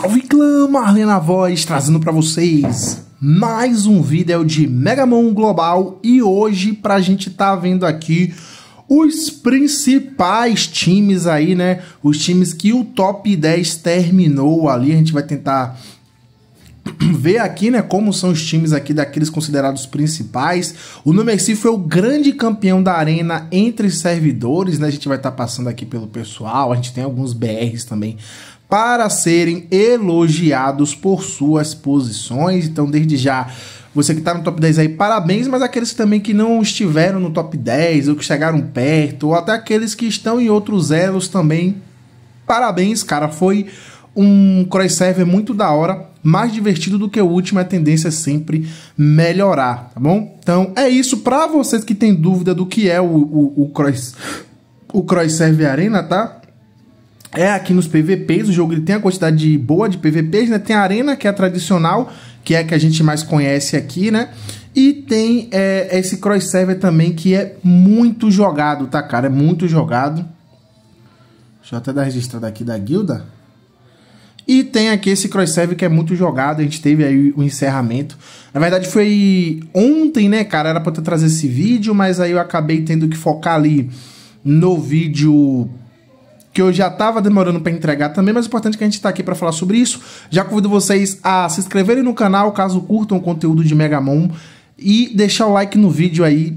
Salve clã, Marlena voz, trazendo para vocês mais um vídeo de Megamon Global e hoje pra gente tá vendo aqui os principais times aí, né? Os times que o top 10 terminou ali, a gente vai tentar ver aqui, né, como são os times aqui daqueles considerados principais. O Numerci foi o grande campeão da arena entre servidores, né? A gente vai estar tá passando aqui pelo pessoal, a gente tem alguns BRs também para serem elogiados por suas posições. Então, desde já, você que está no top 10 aí, parabéns, mas aqueles também que não estiveram no top 10, ou que chegaram perto, ou até aqueles que estão em outros elos também, parabéns, cara. Foi um cross-server muito da hora, mais divertido do que o último, a tendência é sempre melhorar, tá bom? Então, é isso. Para vocês que têm dúvida do que é o, o, o cross... O Cross Serve Arena, tá? é aqui nos PVPs, o jogo ele tem a quantidade de boa de PVPs, né? Tem a arena, que é a tradicional, que é a que a gente mais conhece aqui, né? E tem é, esse cross-server também, que é muito jogado, tá, cara? É muito jogado. Deixa eu até dar registrada aqui da guilda. E tem aqui esse cross server que é muito jogado, a gente teve aí o encerramento. Na verdade foi ontem, né, cara? Era pra eu trazer esse vídeo, mas aí eu acabei tendo que focar ali no vídeo que eu já estava demorando para entregar também, mas o é importante é que a gente está aqui para falar sobre isso. Já convido vocês a se inscreverem no canal, caso curtam o conteúdo de Megamon, e deixar o like no vídeo aí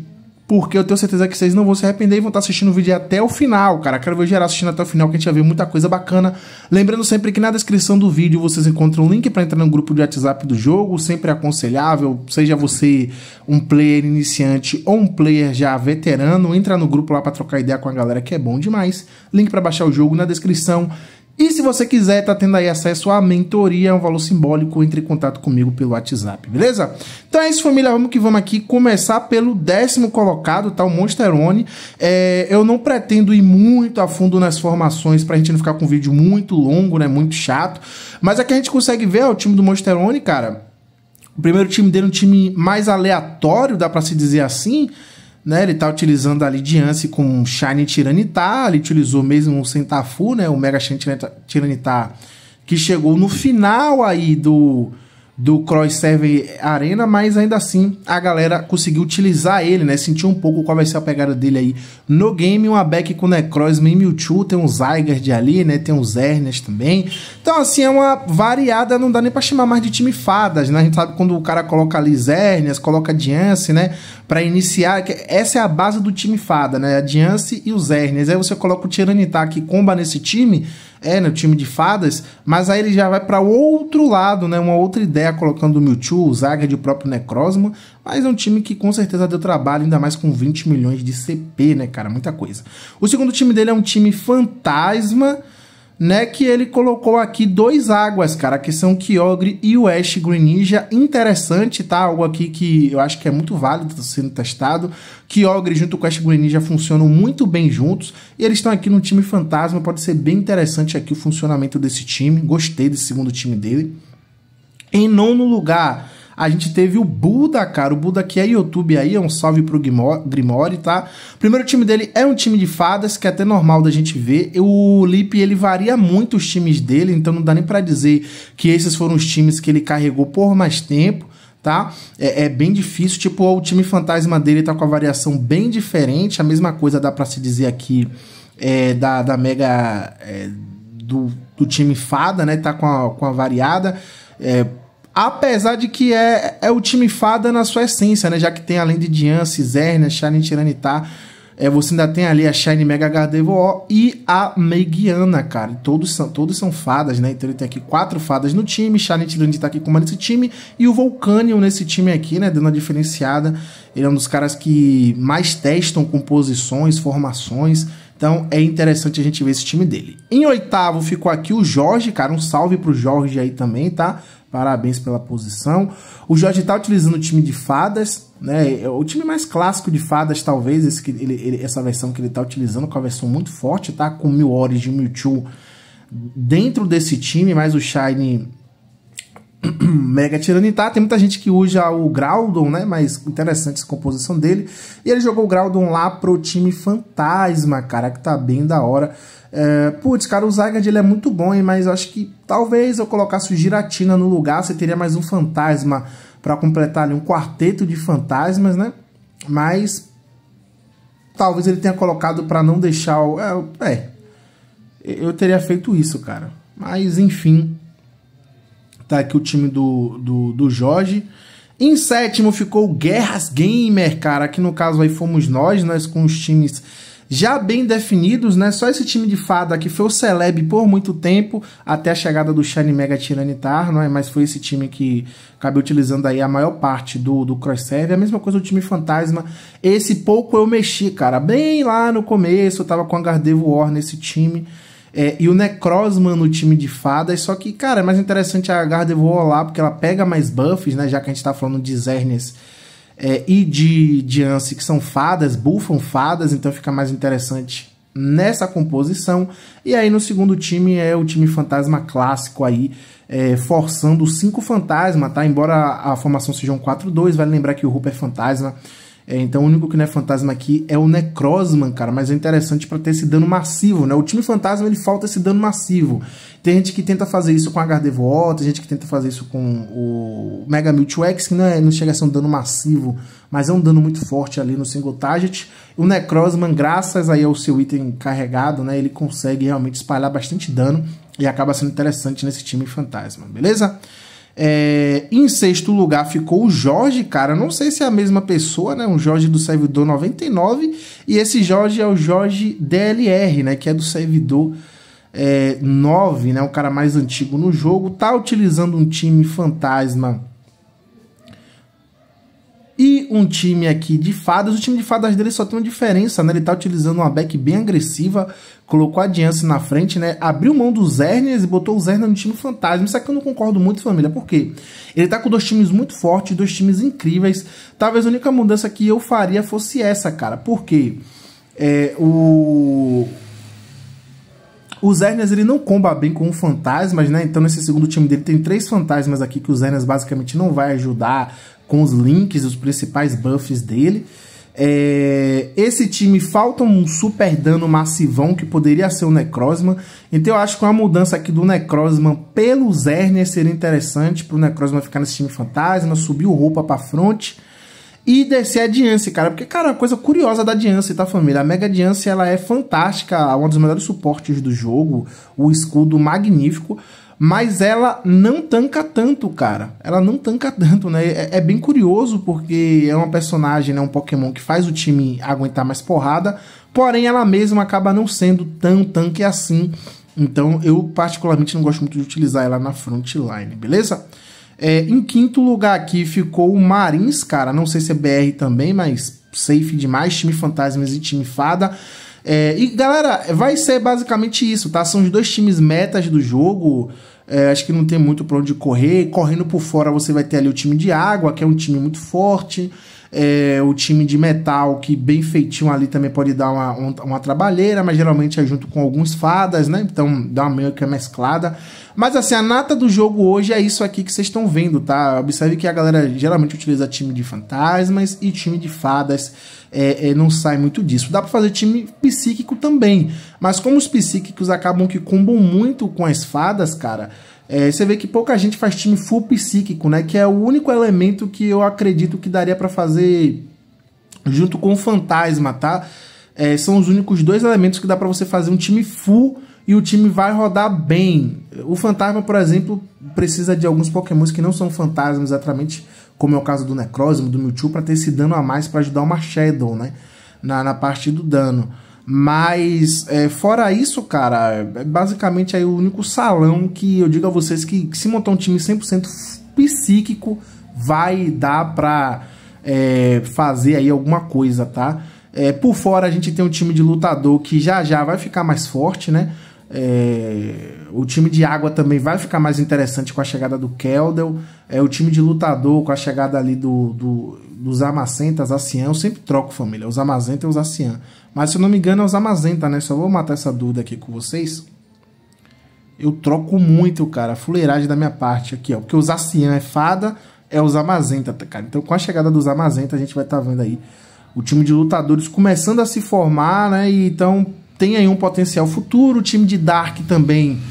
porque eu tenho certeza que vocês não vão se arrepender e vão estar assistindo o vídeo até o final, cara. Quero ver geral assistindo até o final, que a gente vai ver muita coisa bacana. Lembrando sempre que na descrição do vídeo vocês encontram um link para entrar no grupo de WhatsApp do jogo, sempre aconselhável, seja você um player iniciante ou um player já veterano, entra no grupo lá para trocar ideia com a galera que é bom demais. Link para baixar o jogo na descrição. E se você quiser, tá tendo aí acesso à mentoria, é um valor simbólico, entre em contato comigo pelo WhatsApp, beleza? Então é isso, família. Vamos que vamos aqui começar pelo décimo colocado, tá? O Monsterone. É, eu não pretendo ir muito a fundo nas formações pra gente não ficar com um vídeo muito longo, né? Muito chato. Mas aqui é a gente consegue ver, ó, o time do Monsterone, cara. O primeiro time dele é um time mais aleatório, dá para se dizer assim né? Ele tá utilizando ali Diance com Shine Tiranitar, ele utilizou mesmo o Sentafu né? O Mega Shine Tiranitar, que chegou no final aí do do Cross-Server Arena, mas ainda assim a galera conseguiu utilizar ele, né? Sentiu um pouco qual vai ser a pegada dele aí no game. Uma back com Necroz, meio Mewtwo, tem um de ali, né? Tem uns Ernest também. Então, assim, é uma variada, não dá nem pra chamar mais de time fadas, né? A gente sabe quando o cara coloca ali Zernias, coloca Diance, né? Pra iniciar, essa é a base do time fada, né? A Diance e os Zernias. Aí você coloca o Tiranitar que comba nesse time é, no time de fadas, mas aí ele já vai para outro lado, né? Uma outra ideia colocando o Mewtwo, o Zaga de próprio Necrozma, mas é um time que com certeza deu trabalho, ainda mais com 20 milhões de CP, né, cara? Muita coisa. O segundo time dele é um time fantasma, né? Que ele colocou aqui dois águas, cara, que são Kyogre e o Ash Greninja Interessante, tá? Algo aqui que eu acho que é muito válido tá sendo testado. Kyogre junto com o Ash Greninja funcionam muito bem juntos. E eles estão aqui no time fantasma. Pode ser bem interessante aqui o funcionamento desse time. Gostei desse segundo time dele. Em nono lugar, a gente teve o Buda, cara. O Buda que é YouTube aí, é um salve pro Grimori, tá? Primeiro time dele é um time de fadas, que é até normal da gente ver. O Lip, ele varia muito os times dele, então não dá nem para dizer que esses foram os times que ele carregou por mais tempo tá? É, é, bem difícil. Tipo, o time fantasma dele tá com a variação bem diferente. A mesma coisa dá para se dizer aqui é, da, da Mega. É, do, do time fada, né? Tá com a, com a variada. É, Apesar de que é, é o time fada na sua essência, né? Já que tem além de Dian, Ciserna, Shine Tiranita, é, você ainda tem ali a Shine Mega Gardevoir e a Meguiana, cara. Todos são, todos são fadas, né? Então ele tem aqui quatro fadas no time, Shine Tiranita tá aqui com nesse time e o Vulcanion nesse time aqui, né? Dando a diferenciada. Ele é um dos caras que mais testam composições, formações. Então é interessante a gente ver esse time dele. Em oitavo ficou aqui o Jorge, cara. Um salve pro Jorge aí também, tá? Parabéns pela posição. O Jorge está utilizando o time de fadas, né? É o time mais clássico de fadas, talvez, esse que ele, ele, essa versão que ele está utilizando, com a versão muito forte, tá? Com mil horas de Mewtwo dentro desse time, mas o Shine Mega Tiranitar. Tem muita gente que usa o Groudon, né? Mas interessante essa composição dele. E ele jogou o Groudon lá pro time Fantasma, cara, que tá bem da hora. É, putz, cara, o Zygarde ele é muito bom, hein? mas acho que talvez eu colocasse o Giratina no lugar, você teria mais um fantasma para completar ali um quarteto de fantasmas, né? Mas talvez ele tenha colocado para não deixar o é, é, eu teria feito isso, cara. Mas enfim, tá aqui o time do, do, do Jorge. Em sétimo ficou Guerras Gamer, cara, aqui no caso aí fomos nós, nós com os times já bem definidos, né? Só esse time de fada que foi o Celeb por muito tempo, até a chegada do Shiny Mega Tiranitar, não é? Mas foi esse time que acabei utilizando aí a maior parte do, do cross serve. A mesma coisa do time Fantasma. Esse pouco eu mexi, cara. Bem lá no começo, eu tava com a Gardevoir nesse time. É, e o Necrozma no time de fadas, só que, cara, é mais interessante a Gardevoir lá, porque ela pega mais buffs, né? Já que a gente tá falando de Zernes é, e de, de que são fadas, bufam fadas, então fica mais interessante nessa composição. E aí no segundo time é o time fantasma clássico aí, é, forçando cinco fantasma, tá? Embora a, a formação seja um 4-2, vale lembrar que o Rupert é fantasma, é, então o único que não é fantasma aqui é o Necrozman, cara, mas é interessante para ter esse dano massivo, né? O time fantasma ele falta esse dano massivo. Tem gente que tenta fazer isso com a Gardevoir, tem gente que tenta fazer isso com o Mega Mewtwo X, que não, é, não chega a ser um dano massivo, mas é um dano muito forte ali no single target. O Necrozman, graças aí ao seu item carregado, né, ele consegue realmente espalhar bastante dano e acaba sendo interessante nesse time fantasma, beleza? É, em sexto lugar ficou o Jorge, cara. Não sei se é a mesma pessoa, né? Um Jorge do servidor 99. E esse Jorge é o Jorge DLR, né? Que é do servidor é, 9, né? O cara mais antigo no jogo. Tá utilizando um time fantasma e um time aqui de fadas, o time de fadas dele só tem uma diferença, né? Ele tá utilizando uma back bem agressiva, colocou a Diance na frente, né? Abriu mão dos Zernias e botou o Zerna no time fantasma. Isso aqui eu não concordo muito, família, por quê ele tá com dois times muito fortes, dois times incríveis. Talvez a única mudança que eu faria fosse essa, cara, porque é, o o Zernas ele não comba bem com fantasmas, né? Então nesse segundo time dele tem três fantasmas aqui que o Zernas basicamente não vai ajudar com os links, os principais buffs dele. É, esse time falta um super dano massivão que poderia ser o Necrozma. Então eu acho que uma mudança aqui do Necrozma pelo Zernas seria interessante para o Necrozma ficar nesse time fantasma, subir o roupa para frente e descer a Diance, cara. Porque, cara, é uma coisa curiosa da Diance, tá, família? A Mega Diance, ela é fantástica, um dos melhores suportes do jogo, o escudo magnífico, mas ela não tanca tanto, cara. Ela não tanca tanto, né? É, é bem curioso, porque é uma personagem, né, um Pokémon que faz o time aguentar mais porrada, porém ela mesma acaba não sendo tão tanque assim. Então, eu particularmente não gosto muito de utilizar ela na frontline, beleza? É, em quinto lugar aqui ficou o Marins, cara. Não sei se é BR também, mas safe demais. Time Fantasmas e time Fada. É, e galera, vai ser basicamente isso, tá? São os dois times metas do jogo. É, acho que não tem muito pra onde correr. Correndo por fora, você vai ter ali o time de água, que é um time muito forte. É, o time de metal, que bem feitinho ali também pode dar uma, uma trabalheira, mas geralmente é junto com alguns fadas, né? Então dá uma meio que é mesclada. Mas assim, a nata do jogo hoje é isso aqui que vocês estão vendo, tá? Observe que a galera geralmente utiliza time de fantasmas e time de fadas. É, é, não sai muito disso. Dá para fazer time psíquico também. Mas como os psíquicos acabam que combam muito com as fadas, cara, é, você vê que pouca gente faz time full psíquico, né? Que é o único elemento que eu acredito que daria para fazer junto com o Fantasma, tá? É, são os únicos dois elementos que dá para você fazer um time full e o time vai rodar bem. O Fantasma, por exemplo, precisa de alguns pokémons que não são fantasmas exatamente, como é o caso do Necrozma, do Mewtwo, para ter esse dano a mais para ajudar uma Shadow, né? Na, na parte do dano. Mas é, fora isso, cara, é basicamente aí o único salão que eu digo a vocês que, que se montar um time 100% psíquico vai dar pra é, fazer aí alguma coisa, tá? É, por fora a gente tem um time de lutador que já já vai ficar mais forte, né? É, o time de água também vai ficar mais interessante com a chegada do Keldel. É, o time de lutador com a chegada ali do, do dos Amazentas, Acian. Eu sempre troco, família. Os Amazentas, e os Acian. Mas se eu não me engano, é os Amazentas, né? Só vou matar essa dúvida aqui com vocês. Eu troco muito, cara. Fuleiragem da minha parte aqui, ó. Porque os Acian é fada, é os Amazentas, tá, cara. Então com a chegada dos Amazentas a gente vai estar tá vendo aí o time de lutadores começando a se formar, né? E então tem aí um potencial futuro. O time de Dark também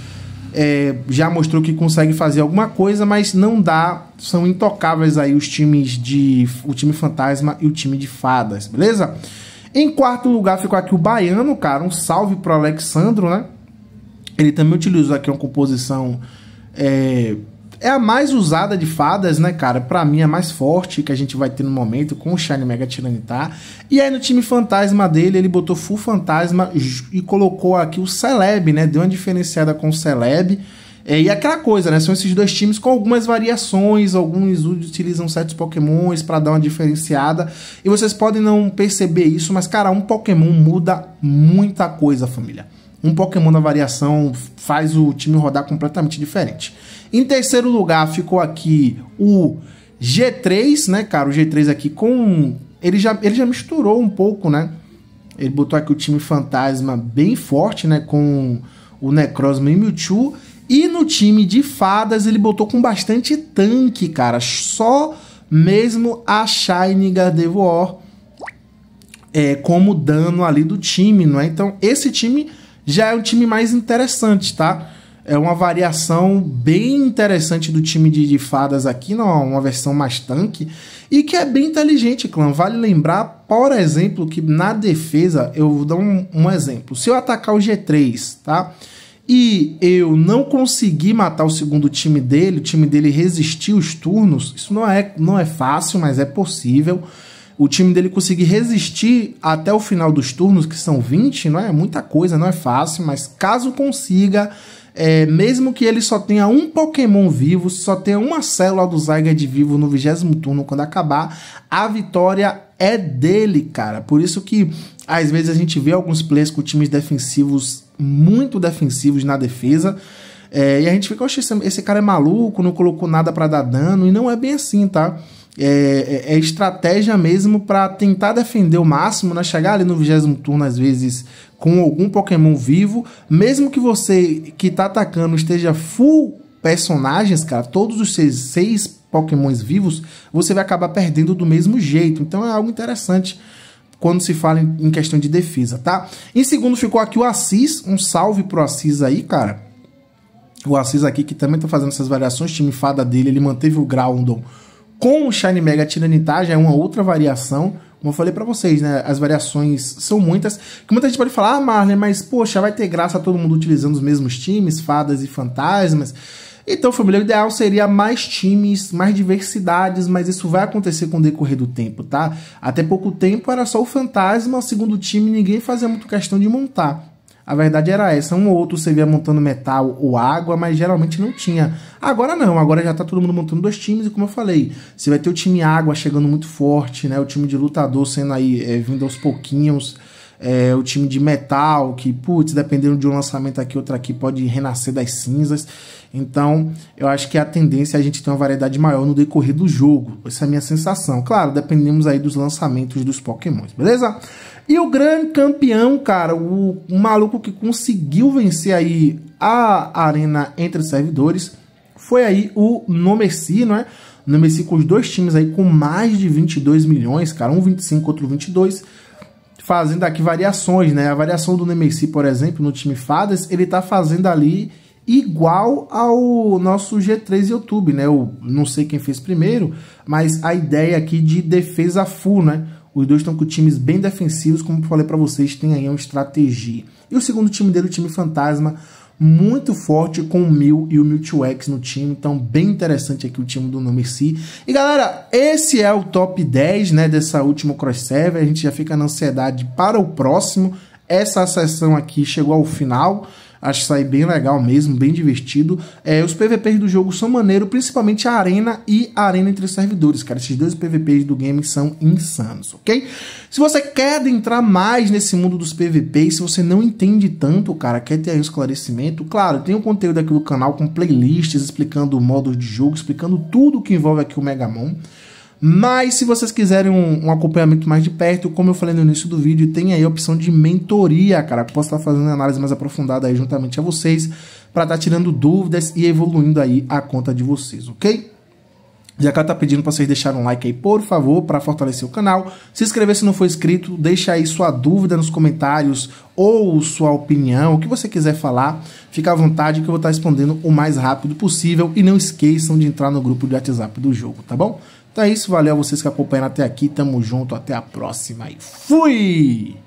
é, já mostrou que consegue fazer alguma coisa, mas não dá. São intocáveis aí os times de. O time fantasma e o time de fadas, beleza? Em quarto lugar ficou aqui o Baiano, cara. Um salve pro Alexandro, né? Ele também utilizou aqui uma composição é, é a mais usada de fadas, né, cara? Para mim, é a mais forte que a gente vai ter no momento com o Shine Mega Tiranitar. E aí, no time fantasma dele, ele botou Full Fantasma e colocou aqui o Celeb, né? Deu uma diferenciada com o Celeb. É, e aquela coisa, né? São esses dois times com algumas variações, alguns utilizam certos pokémons para dar uma diferenciada. E vocês podem não perceber isso, mas, cara, um Pokémon muda muita coisa, família um Pokémon da variação faz o time rodar completamente diferente. Em terceiro lugar ficou aqui o G3, né, cara? O G3 aqui com. Ele já, ele já misturou um pouco, né? Ele botou aqui o time fantasma bem forte, né? Com o Necrozma e Mewtwo. E no time de fadas ele botou com bastante tanque, cara. Só mesmo a Shine Gardevoir é, como dano ali do time, não é? Então esse time já é um time mais interessante, tá? É uma variação bem interessante do time de, de fadas aqui, não, uma versão mais tanque, e que é bem inteligente, clã. Vale lembrar, por exemplo, que na defesa, eu vou dar um, um exemplo. Se eu atacar o G3, tá? e eu não consegui matar o segundo time dele, o time dele resistiu os turnos, isso não é, não é fácil, mas é possível o time dele conseguir resistir até o final dos turnos, que são 20, não é? é muita coisa, não é fácil, mas caso consiga, é, mesmo que ele só tenha um Pokémon vivo, só tenha uma célula do Zygarde vivo no vigésimo turno quando acabar, a vitória é dele, cara. Por isso que às vezes a gente vê alguns players com times defensivos, muito defensivos na defesa, é, e a gente fica, oxe, esse cara é maluco, não colocou nada para dar dano, e não é bem assim, tá? É, é, é estratégia mesmo para tentar defender o máximo, né? Chegar ali no vigésimo turno, às vezes, com algum Pokémon vivo, mesmo que você que tá atacando esteja full personagens, cara, todos os seis, seis Pokémons vivos, você vai acabar perdendo do mesmo jeito. Então é algo interessante quando se fala em questão de defesa, tá? Em segundo ficou aqui o Assis, um salve pro Assis aí, cara. O Assis aqui que também tá fazendo essas variações, time fada dele, ele manteve o Groundon com o Shine Mega Tiranitar já é uma outra variação. Como eu falei para vocês, né? As variações são muitas. Que muita gente pode falar, ah, Marley, mas poxa, vai ter graça todo mundo utilizando os mesmos times, fadas e fantasmas. Então, família, o ideal seria mais times, mais diversidades, mas isso vai acontecer com o decorrer do tempo, tá? Até pouco tempo era só o fantasma, o segundo time ninguém fazia muito questão de montar. A verdade era essa. Um ou outro você via montando metal ou água, mas geralmente não tinha. Agora não, agora já tá todo mundo montando dois times, e como eu falei, você vai ter o time água chegando muito forte, né? O time de lutador sendo aí é, vindo aos pouquinhos é, o time de metal, que, putz, dependendo de um lançamento aqui, outro aqui, pode renascer das cinzas. Então, eu acho que a tendência é a gente ter uma variedade maior no decorrer do jogo. Essa é a minha sensação. Claro, dependemos aí dos lançamentos dos pokémons, beleza? E o grande campeão, cara, o, o maluco que conseguiu vencer aí a arena entre servidores, foi aí o Nomeci, não é? Nomerci com os dois times aí com mais de 22 milhões, cara, um 25, outro 22 fazendo aqui variações, né? A variação do Nemesis, por exemplo, no time Fadas, ele tá fazendo ali igual ao nosso G3 YouTube, né? Eu não sei quem fez primeiro, mas a ideia aqui de defesa full, né? Os dois estão com times bem defensivos, como falei para vocês, tem aí uma estratégia. E o segundo time dele, o time Fantasma, muito forte com o Mil e o Mewtwo-X no time, então bem interessante aqui o time do Numerci. E galera, esse é o top 10 né, dessa última cross-server, a gente já fica na ansiedade para o próximo, essa sessão aqui chegou ao final. Acho isso aí bem legal mesmo, bem divertido. É, os PVPs do jogo são maneiro, principalmente a arena e a arena entre servidores, cara. Esses dois PVPs do game são insanos, ok? Se você quer entrar mais nesse mundo dos PVPs, se você não entende tanto, cara, quer ter aí um esclarecimento, claro, tem o um conteúdo aqui do canal com playlists explicando modos de jogo, explicando tudo que envolve aqui o Megamon. Mas se vocês quiserem um, um, acompanhamento mais de perto, como eu falei no início do vídeo, tem aí a opção de mentoria, cara. posso estar fazendo análise mais aprofundada aí juntamente a vocês, para estar tá tirando dúvidas e evoluindo aí a conta de vocês, ok? Já cá tá pedindo para vocês deixarem um like aí, por favor, para fortalecer o canal. Se inscrever se não for inscrito, deixa aí sua dúvida nos comentários ou sua opinião, o que você quiser falar. Fica à vontade que eu vou estar tá respondendo o mais rápido possível e não esqueçam de entrar no grupo de WhatsApp do jogo, tá bom? Então é isso, valeu a vocês que acompanharam até aqui, tamo junto, até a próxima e fui!